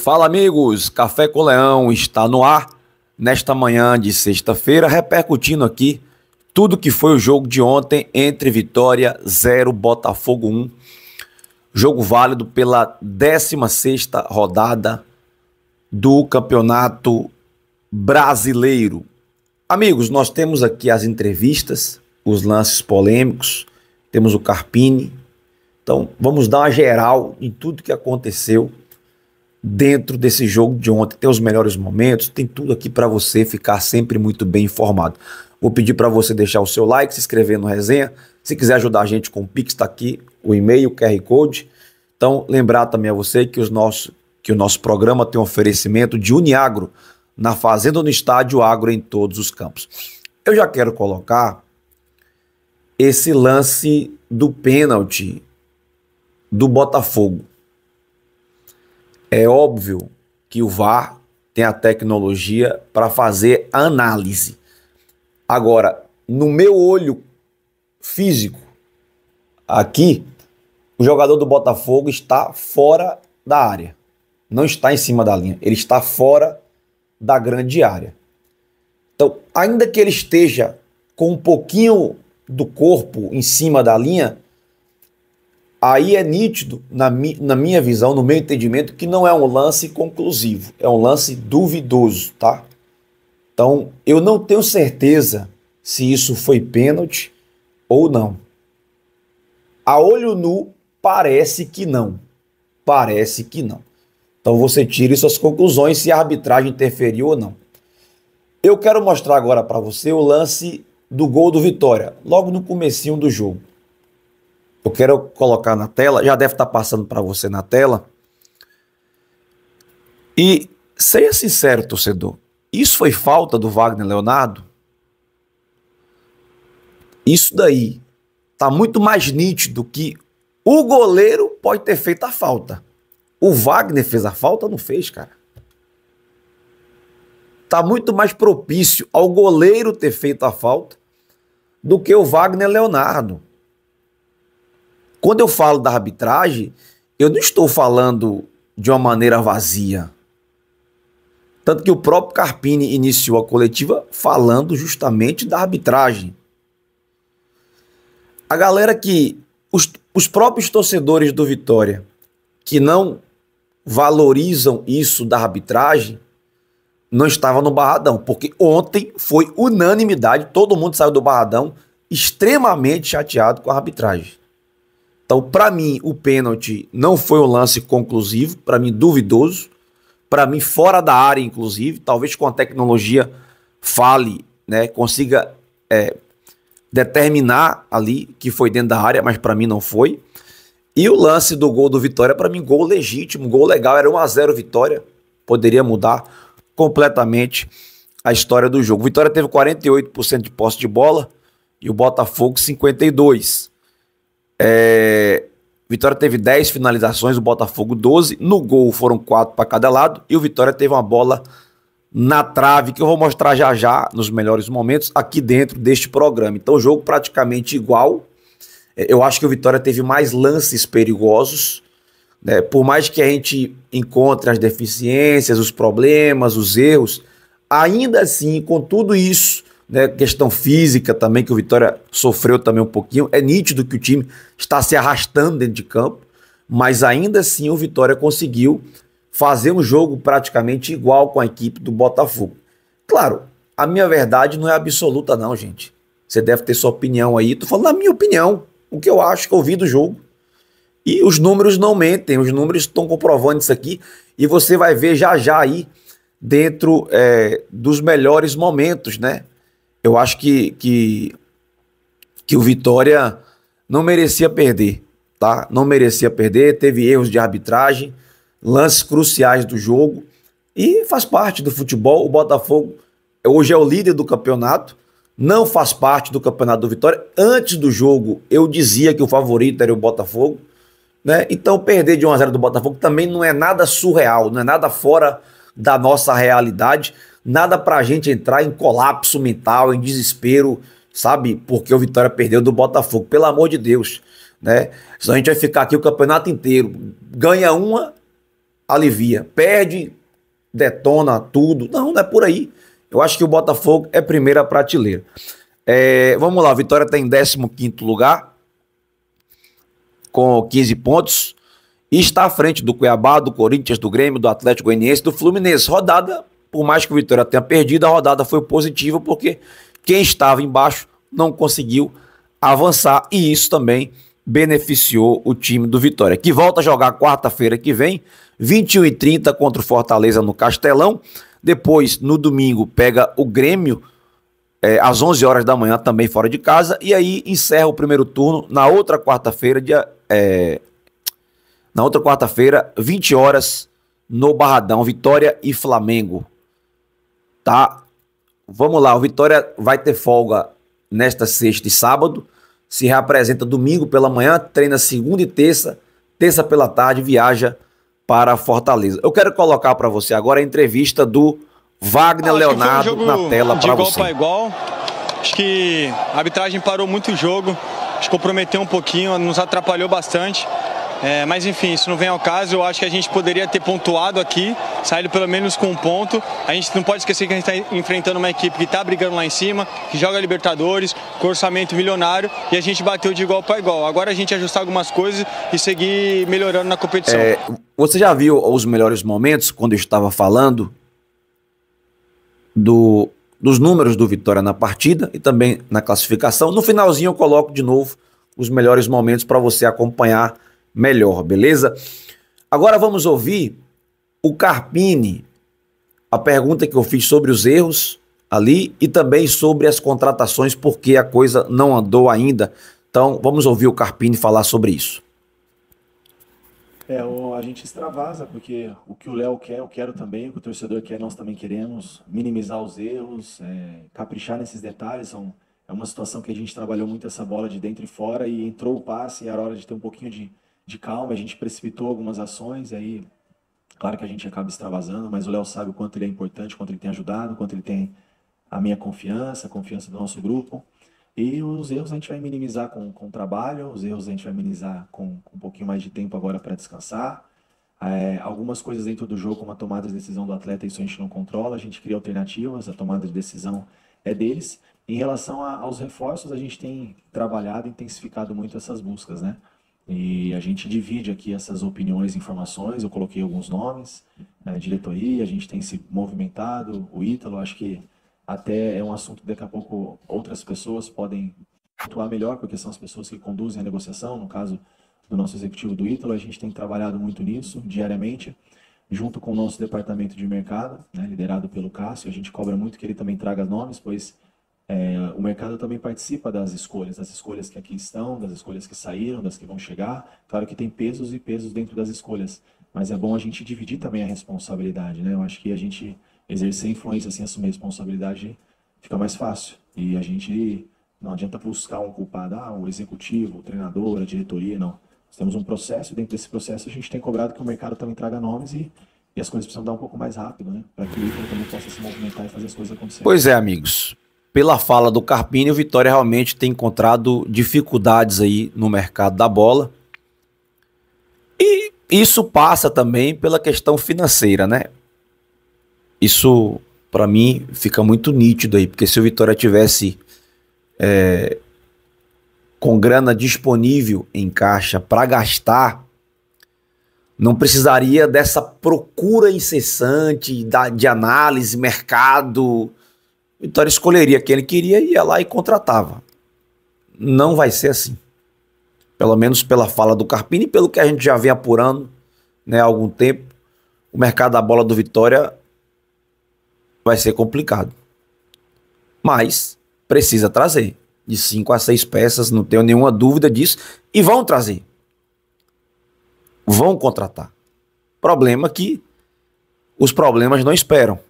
Fala amigos, Café com Leão está no ar nesta manhã de sexta-feira, repercutindo aqui tudo que foi o jogo de ontem entre Vitória 0 Botafogo 1. Jogo válido pela 16ª rodada do Campeonato Brasileiro. Amigos, nós temos aqui as entrevistas, os lances polêmicos, temos o Carpini. Então, vamos dar uma geral em tudo que aconteceu dentro desse jogo de ontem, tem os melhores momentos, tem tudo aqui para você ficar sempre muito bem informado. Vou pedir para você deixar o seu like, se inscrever no resenha. Se quiser ajudar a gente com o Pix, está aqui o e-mail, o QR Code. Então, lembrar também a você que, os nossos, que o nosso programa tem um oferecimento de Uniagro, na fazenda no estádio, agro em todos os campos. Eu já quero colocar esse lance do pênalti do Botafogo. É óbvio que o VAR tem a tecnologia para fazer análise. Agora, no meu olho físico, aqui, o jogador do Botafogo está fora da área. Não está em cima da linha, ele está fora da grande área. Então, ainda que ele esteja com um pouquinho do corpo em cima da linha, Aí é nítido, na, mi, na minha visão, no meu entendimento, que não é um lance conclusivo, é um lance duvidoso, tá? Então, eu não tenho certeza se isso foi pênalti ou não. A olho nu, parece que não. Parece que não. Então você tira suas conclusões se a arbitragem interferiu ou não. Eu quero mostrar agora para você o lance do gol do Vitória, logo no comecinho do jogo. Eu quero colocar na tela, já deve estar tá passando para você na tela. E seja sincero, torcedor, isso foi falta do Wagner Leonardo? Isso daí está muito mais nítido que o goleiro pode ter feito a falta. O Wagner fez a falta? ou Não fez, cara. Está muito mais propício ao goleiro ter feito a falta do que o Wagner Leonardo. Quando eu falo da arbitragem, eu não estou falando de uma maneira vazia. Tanto que o próprio Carpini iniciou a coletiva falando justamente da arbitragem. A galera que. Os, os próprios torcedores do Vitória que não valorizam isso da arbitragem não estava no Barradão, porque ontem foi unanimidade, todo mundo saiu do Barradão extremamente chateado com a arbitragem. Então, para mim, o pênalti não foi um lance conclusivo, para mim, duvidoso, para mim, fora da área, inclusive. Talvez com a tecnologia fale, né, consiga é, determinar ali que foi dentro da área, mas para mim não foi. E o lance do gol do Vitória, para mim, gol legítimo, gol legal, era 1x0 Vitória, poderia mudar completamente a história do jogo. Vitória teve 48% de posse de bola e o Botafogo 52%. É, Vitória teve 10 finalizações, o Botafogo 12. No gol foram 4 para cada lado e o Vitória teve uma bola na trave que eu vou mostrar já já nos melhores momentos aqui dentro deste programa. Então, jogo praticamente igual. É, eu acho que o Vitória teve mais lances perigosos. Né? Por mais que a gente encontre as deficiências, os problemas, os erros, ainda assim, com tudo isso, né, questão física também, que o Vitória sofreu também um pouquinho. É nítido que o time está se arrastando dentro de campo, mas ainda assim o Vitória conseguiu fazer um jogo praticamente igual com a equipe do Botafogo. Claro, a minha verdade não é absoluta, não, gente. Você deve ter sua opinião aí. Tô falando a minha opinião, o que eu acho que eu vi do jogo. E os números não mentem, os números estão comprovando isso aqui. E você vai ver já já aí, dentro é, dos melhores momentos, né? eu acho que, que, que o Vitória não merecia perder, tá? Não merecia perder, teve erros de arbitragem, lances cruciais do jogo e faz parte do futebol. O Botafogo hoje é o líder do campeonato, não faz parte do campeonato do Vitória. Antes do jogo, eu dizia que o favorito era o Botafogo, né? Então perder de 1 a 0 do Botafogo também não é nada surreal, não é nada fora da nossa realidade nada para a gente entrar em colapso mental, em desespero, sabe? Porque o Vitória perdeu do Botafogo, pelo amor de Deus, né? Senão a gente vai ficar aqui o campeonato inteiro. Ganha uma, alivia. Perde, detona tudo. Não, não é por aí. Eu acho que o Botafogo é primeira prateleira. É, vamos lá, Vitória está em 15 lugar, com 15 pontos. E está à frente do Cuiabá, do Corinthians, do Grêmio, do Atlético Goianiense, do Fluminense. Rodada por mais que o Vitória tenha perdido, a rodada foi positiva porque quem estava embaixo não conseguiu avançar e isso também beneficiou o time do Vitória, que volta a jogar quarta-feira que vem, 21 h 30 contra o Fortaleza no Castelão. Depois, no domingo, pega o Grêmio é, às 11 horas da manhã, também fora de casa. E aí encerra o primeiro turno na outra quarta-feira, dia, é, na outra quarta-feira, 20 horas, no Barradão, Vitória e Flamengo tá? Vamos lá, o Vitória vai ter folga nesta sexta e sábado, se reapresenta domingo pela manhã, treina segunda e terça, terça pela tarde, viaja para Fortaleza. Eu quero colocar para você agora a entrevista do Wagner ah, Leonardo um na tela para você. De igual para igual. Acho que a arbitragem parou muito o jogo, acho que comprometeu um pouquinho, nos atrapalhou bastante. É, mas enfim, isso não vem ao caso. Eu acho que a gente poderia ter pontuado aqui, saído pelo menos com um ponto. A gente não pode esquecer que a gente está enfrentando uma equipe que está brigando lá em cima, que joga Libertadores, com orçamento milionário, e a gente bateu de igual para igual. Agora a gente ajustar algumas coisas e seguir melhorando na competição. É, você já viu os melhores momentos quando eu estava falando do, dos números do Vitória na partida e também na classificação? No finalzinho eu coloco de novo os melhores momentos para você acompanhar melhor, beleza? Agora vamos ouvir o Carpini, a pergunta que eu fiz sobre os erros ali e também sobre as contratações, porque a coisa não andou ainda. Então, vamos ouvir o Carpini falar sobre isso. É, a gente extravasa, porque o que o Léo quer, eu quero também, o que o torcedor quer, nós também queremos. Minimizar os erros, é, caprichar nesses detalhes. São, é uma situação que a gente trabalhou muito essa bola de dentro e fora e entrou o passe, e era hora de ter um pouquinho de, de calma, a gente precipitou algumas ações aí. Claro que a gente acaba extravasando, mas o Léo sabe o quanto ele é importante, quanto ele tem ajudado, quanto ele tem a minha confiança, a confiança do nosso grupo. E os erros a gente vai minimizar com, com o trabalho, os erros a gente vai minimizar com, com um pouquinho mais de tempo agora para descansar. É, algumas coisas dentro do jogo, como a tomada de decisão do atleta, isso a gente não controla, a gente cria alternativas, a tomada de decisão é deles. Em relação a, aos reforços, a gente tem trabalhado, intensificado muito essas buscas, né? E a gente divide aqui essas opiniões e informações, eu coloquei alguns nomes, né, diretoria, a gente tem se movimentado, o Ítalo, acho que até é um assunto que daqui a pouco outras pessoas podem atuar melhor, porque são as pessoas que conduzem a negociação, no caso do nosso executivo do Ítalo, a gente tem trabalhado muito nisso diariamente, junto com o nosso departamento de mercado, né, liderado pelo Cássio, a gente cobra muito que ele também traga nomes, pois é, o mercado também participa das escolhas, das escolhas que aqui estão, das escolhas que saíram, das que vão chegar. Claro que tem pesos e pesos dentro das escolhas, mas é bom a gente dividir também a responsabilidade, né? Eu acho que a gente exercer influência assim, assumir responsabilidade fica mais fácil. E a gente não adianta buscar um culpado, ah, o executivo, o treinador, a diretoria, não. Nós temos um processo, e dentro desse processo a gente tem cobrado que o mercado também traga nomes e e as coisas precisam dar um pouco mais rápido, né? Para que o Inter também possa se movimentar e fazer as coisas acontecerem. Pois é, amigos pela fala do Carpini, o Vitória realmente tem encontrado dificuldades aí no mercado da bola. E isso passa também pela questão financeira, né? Isso, para mim, fica muito nítido aí, porque se o Vitória tivesse é, com grana disponível em caixa para gastar, não precisaria dessa procura incessante de análise, mercado, Vitória então, escolheria quem ele queria, e ia lá e contratava. Não vai ser assim. Pelo menos pela fala do Carpini e pelo que a gente já vem apurando né, há algum tempo, o mercado da bola do Vitória vai ser complicado. Mas precisa trazer. De cinco a seis peças, não tenho nenhuma dúvida disso. E vão trazer. Vão contratar. Problema que os problemas não esperam.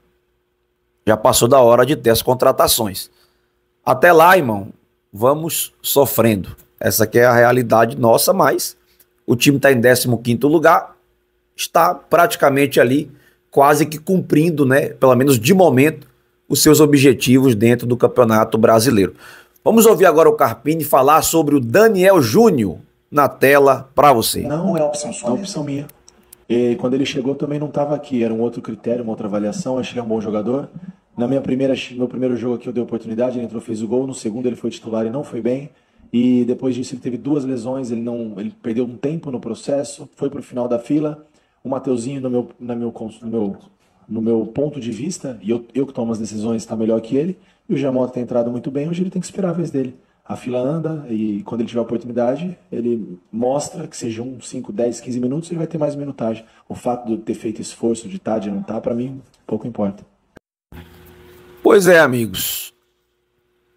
Já passou da hora de ter as contratações. Até lá, irmão, vamos sofrendo. Essa que é a realidade nossa, mas o time está em 15º lugar, está praticamente ali, quase que cumprindo, né, pelo menos de momento, os seus objetivos dentro do Campeonato Brasileiro. Vamos ouvir agora o Carpini falar sobre o Daniel Júnior na tela para você. Não é opção sua, é né? opção minha. E é, quando ele chegou também não estava aqui, era um outro critério, uma outra avaliação. Achei um bom jogador, na minha primeira, meu primeiro jogo aqui eu dei oportunidade, ele entrou, fez o gol. No segundo ele foi titular e não foi bem. E depois disso ele teve duas lesões, ele não, ele perdeu um tempo no processo, foi para o final da fila. O Mateuzinho, no meu, na meu, no meu, no meu ponto de vista, e eu, eu que tomo as decisões, está melhor que ele. E o Jamota tem entrado muito bem, hoje ele tem que esperar a vez dele. A fila anda e quando ele tiver oportunidade, ele mostra que seja um 5, 10, 15 minutos, ele vai ter mais minutagem. O fato de ter feito esforço de tarde de não estar, tá, para mim, pouco importa. Pois é, amigos.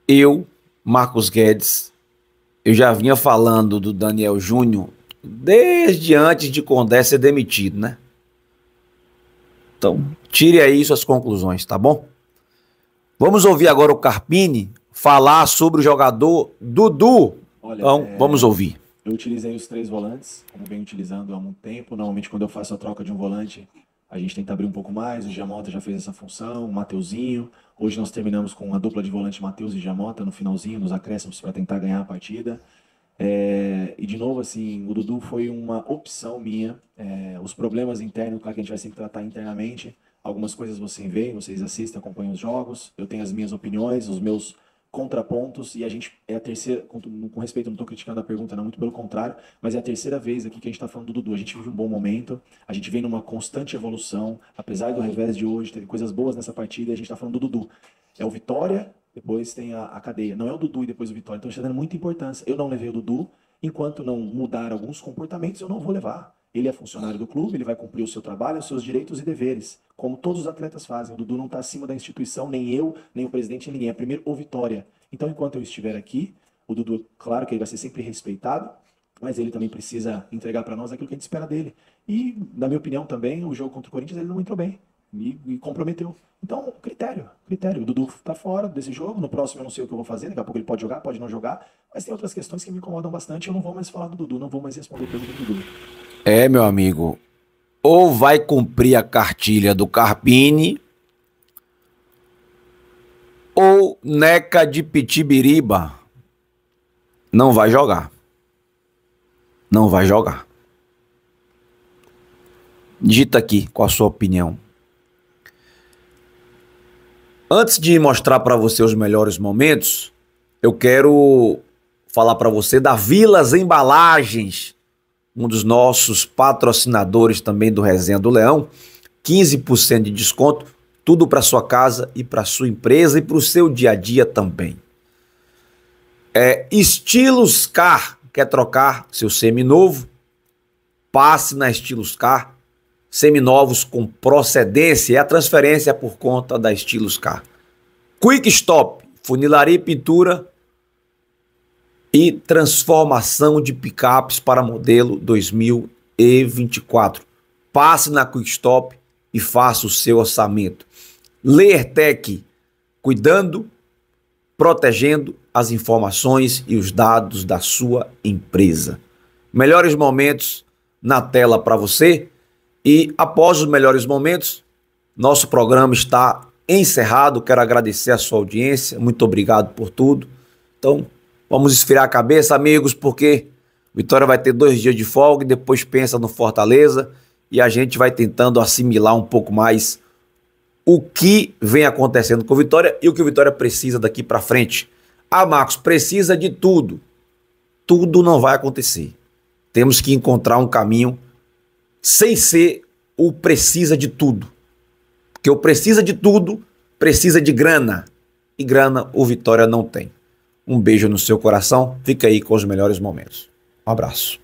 Eu, Marcos Guedes, eu já vinha falando do Daniel Júnior desde antes de Condé ser demitido, né? Então, tire aí suas conclusões, tá bom? Vamos ouvir agora o Carpini falar sobre o jogador Dudu. Olha, então, é... vamos ouvir. Eu utilizei os três volantes, como venho utilizando há muito tempo. Normalmente, quando eu faço a troca de um volante, a gente tenta abrir um pouco mais. O Giamota já fez essa função, o Mateuzinho. Hoje nós terminamos com a dupla de volante Matheus e Jamota no finalzinho, nos acréscimos para tentar ganhar a partida. É, e de novo, assim, o Dudu foi uma opção minha. É, os problemas internos, claro que a gente vai sempre tratar internamente. Algumas coisas vocês veem, vocês assistem, acompanham os jogos. Eu tenho as minhas opiniões, os meus contrapontos e a gente é a terceira, com, com respeito, não estou criticando a pergunta, não, muito pelo contrário, mas é a terceira vez aqui que a gente está falando do Dudu. A gente vive um bom momento, a gente vem numa constante evolução, apesar do revés de hoje, teve coisas boas nessa partida e a gente está falando do Dudu. É o Vitória, depois tem a, a cadeia. Não é o Dudu e depois o Vitória, então a gente está dando muita importância. Eu não levei o Dudu, enquanto não mudar alguns comportamentos, eu não vou levar. Ele é funcionário do clube, ele vai cumprir o seu trabalho, os seus direitos e deveres, como todos os atletas fazem. O Dudu não está acima da instituição, nem eu, nem o presidente, ninguém. É primeiro ou vitória. Então, enquanto eu estiver aqui, o Dudu, claro que ele vai ser sempre respeitado, mas ele também precisa entregar para nós aquilo que a gente espera dele. E, na minha opinião, também, o jogo contra o Corinthians ele não entrou bem e, e comprometeu. Então, critério, critério. O Dudu está fora desse jogo. No próximo eu não sei o que eu vou fazer, daqui a pouco ele pode jogar, pode não jogar. Mas tem outras questões que me incomodam bastante. Eu não vou mais falar do Dudu, não vou mais responder pelo do Dudu. É, meu amigo. Ou vai cumprir a cartilha do Carpini, ou Neca de Pitibiriba não vai jogar. Não vai jogar. Dita aqui com a sua opinião. Antes de mostrar para você os melhores momentos, eu quero falar para você da Vilas Embalagens, um dos nossos patrocinadores também do Resenha do Leão. 15% de desconto, tudo para sua casa e para sua empresa e para o seu dia a dia também. É, Estilos Car, quer trocar seu semi-novo? Passe na Estilos Car, seminovos com procedência e a transferência é por conta da Estilos Car. Quick Stop, funilaria e pintura e transformação de picapes para modelo 2024. Passe na Quickstop e faça o seu orçamento. Leertec, cuidando, protegendo as informações e os dados da sua empresa. Melhores momentos na tela para você e após os melhores momentos, nosso programa está encerrado. Quero agradecer a sua audiência, muito obrigado por tudo. Então, Vamos esfriar a cabeça, amigos, porque Vitória vai ter dois dias de folga e depois pensa no Fortaleza e a gente vai tentando assimilar um pouco mais o que vem acontecendo com o Vitória e o que o Vitória precisa daqui para frente. Ah, Marcos, precisa de tudo. Tudo não vai acontecer. Temos que encontrar um caminho sem ser o precisa de tudo. Porque o precisa de tudo precisa de grana. E grana o Vitória não tem. Um beijo no seu coração. Fica aí com os melhores momentos. Um abraço.